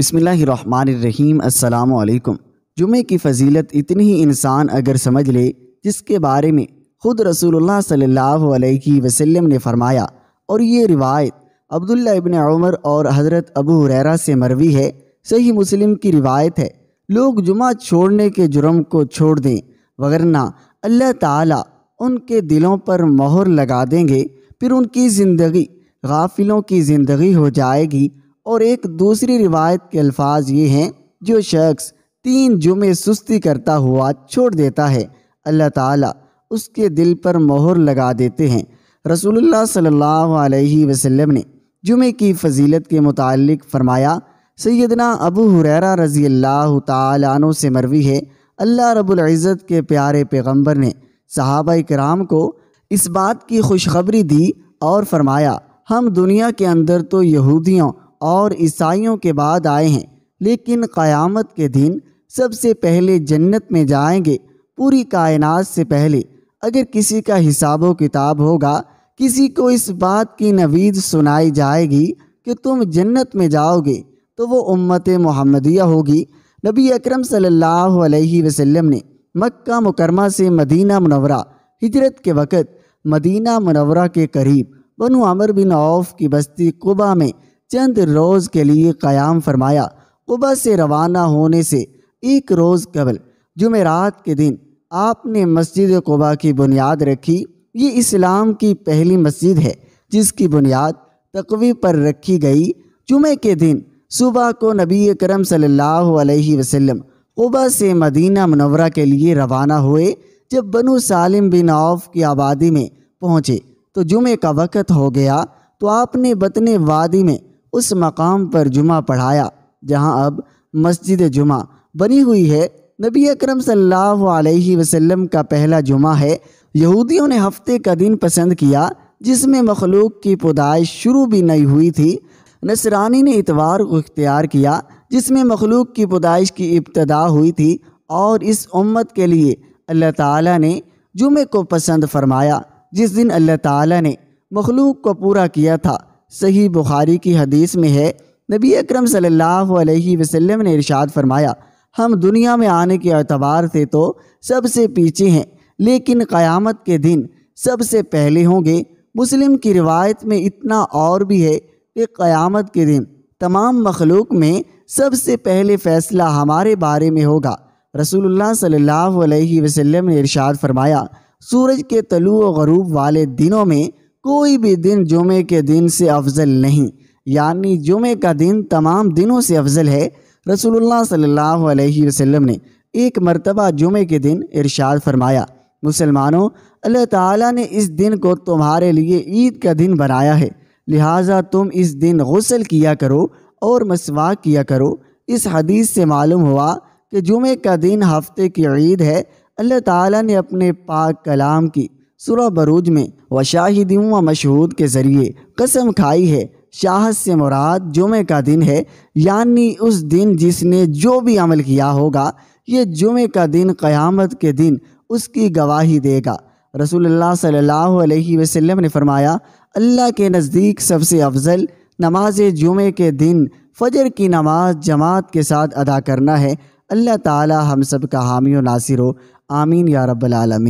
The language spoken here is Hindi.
बसमिलकुम जुमे की फजीलत इतनी ही इंसान अगर समझ ले जिसके बारे में खुद रसूलुल्लाह सल्लल्लाहु अलैहि वसल्लम ने फरमाया और ये रिवायत अब्दुल्ला इबन उमर और हज़रत अबू हुरैरा से मरवी है सही मुस्लिम की रिवायत है लोग जुमा छोड़ने के जुर्म को छोड़ दें वगरना अल्लाह ताला उनके दिलों पर मोहर लगा देंगे फिर उनकी ज़िंदगी गाफिलों की ज़िंदगी हो जाएगी और एक दूसरी रिवायत के अल्फाज ये हैं जो शख्स तीन जुमे सुस्ती करता हुआ छोड़ देता है अल्लाह ताला उसके दिल पर मोहर लगा देते हैं रसूलुल्लाह सल्लल्लाहु अलैहि वसल्लम ने जुमे की फजीलत के मुतालिक फ़रमाया सैदना अबू हुररा रज़ी अल्लाह तु से मरवी है अल्लाह रबुल्ज़त के प्यारे पैगम्बर ने सहाबा कराम को इस बात की खुशखबरी दी और फरमाया हम दुनिया के अंदर तो यहूदियों और ईसाइयों के बाद आए हैं लेकिन क़यामत के दिन सबसे पहले जन्नत में जाएंगे पूरी कायनात से पहले अगर किसी का हिसाब व किताब होगा किसी को इस बात की नवीद सुनाई जाएगी कि तुम जन्नत में जाओगे तो वो उम्मत मोहम्मदिया होगी नबी अकरम सल्लल्लाहु अलैहि वसल्लम ने मक्का मुकरमा से मदीना मनवरा हिजरत के वक़्त मदीना मनवरा के करीब बनु अमर बिन औफ की बस्ती कुबा में चंद रोज़ के लिए क़याम फरमाया कुबा से रवाना होने से एक रोज़ कबल जुमेरात के दिन आपने मस्जिद कुबा की बुनियाद रखी ये इस्लाम की पहली मस्जिद है जिसकी बुनियाद तकवी पर रखी गई जुमे के दिन सुबह को नबी करम सल्लल्लाहु अलैहि वसल्लम कुबा से मदीना मनवरा के लिए रवाना हुए जब बनु सालिम बिन औफ की आबादी में पहुँचे तो जुमे का वक़्त हो गया तो आपने बतने वादी में उस मकाम पर जुमा पढ़ाया जहां अब मस्जिद जुमा बनी हुई है नबी अकरम सल्लल्लाहु अलैहि वसल्लम का पहला जुमा है यहूदियों ने हफ्ते का दिन पसंद किया जिसमें मखलूक की पैदाइश शुरू भी नहीं हुई थी नसरानी ने इतवार को इख्तियार किया जिसमें मखलूक की पैदाइश की इब्तदा हुई थी और इस उम्मत के लिए अल्लाह ताला ने जुमे को पसंद फरमाया जिस दिन अल्लाह ताला ने मखलूक को पूरा किया था सही बुखारी की हदीस में है नबी अकरम सल्लल्लाहु अलैहि वसल्लम ने इरशाद फरमाया हम दुनिया में आने के अतबार से तो सबसे पीछे हैं लेकिन क़यामत के दिन सबसे पहले होंगे मुस्लिम की रिवायत में इतना और भी है कि क़यामत के दिन तमाम मखलूक में सबसे पहले फ़ैसला हमारे बारे में होगा रसूलुल्लाह सल्लल्लाहु अलैहि वसल्लम ने इरशाद फरमाया सूरज के तलु व गरूब वाले दिनों में कोई भी दिन जुमे के दिन से अफजल नहीं यानी जुमे का दिन तमाम दिनों से अफजल है रसूलुल्लाह सल्लल्लाहु अलैहि वसल्लम ने एक मरतबा जुमे के दिन इरशाद फरमाया मुसलमानों अल्लाह ताला ने इस दिन को तुम्हारे लिए ईद का दिन बनाया है लिहाजा तुम इस दिन गसल किया करो और मसवाक किया करो इस हदीस से मालूम हुआ कि जुमे का दिन हफ्ते की ईद है अल्लाह ताला ने अपने पाक कलाम की सुरह बरूज में शाहिद व मशहूद के ज़रिए कसम खाई है शाहद से मुराद जुमे का दिन है यानी उस दिन जिसने जो भी अमल किया होगा ये जुमे का दिन क़यामत के दिन उसकी गवाही देगा रसूलुल्लाह सल्लल्लाहु अलैहि वसल्लम ने फरमाया अल्लाह के नज़दीक सबसे अफजल नमाज जुमे के दिन फजर की नमाज जमात के साथ अदा करना है अल्लाह ताला हम सब का हामी नासिर हो आमीन या रब्बल आलमीन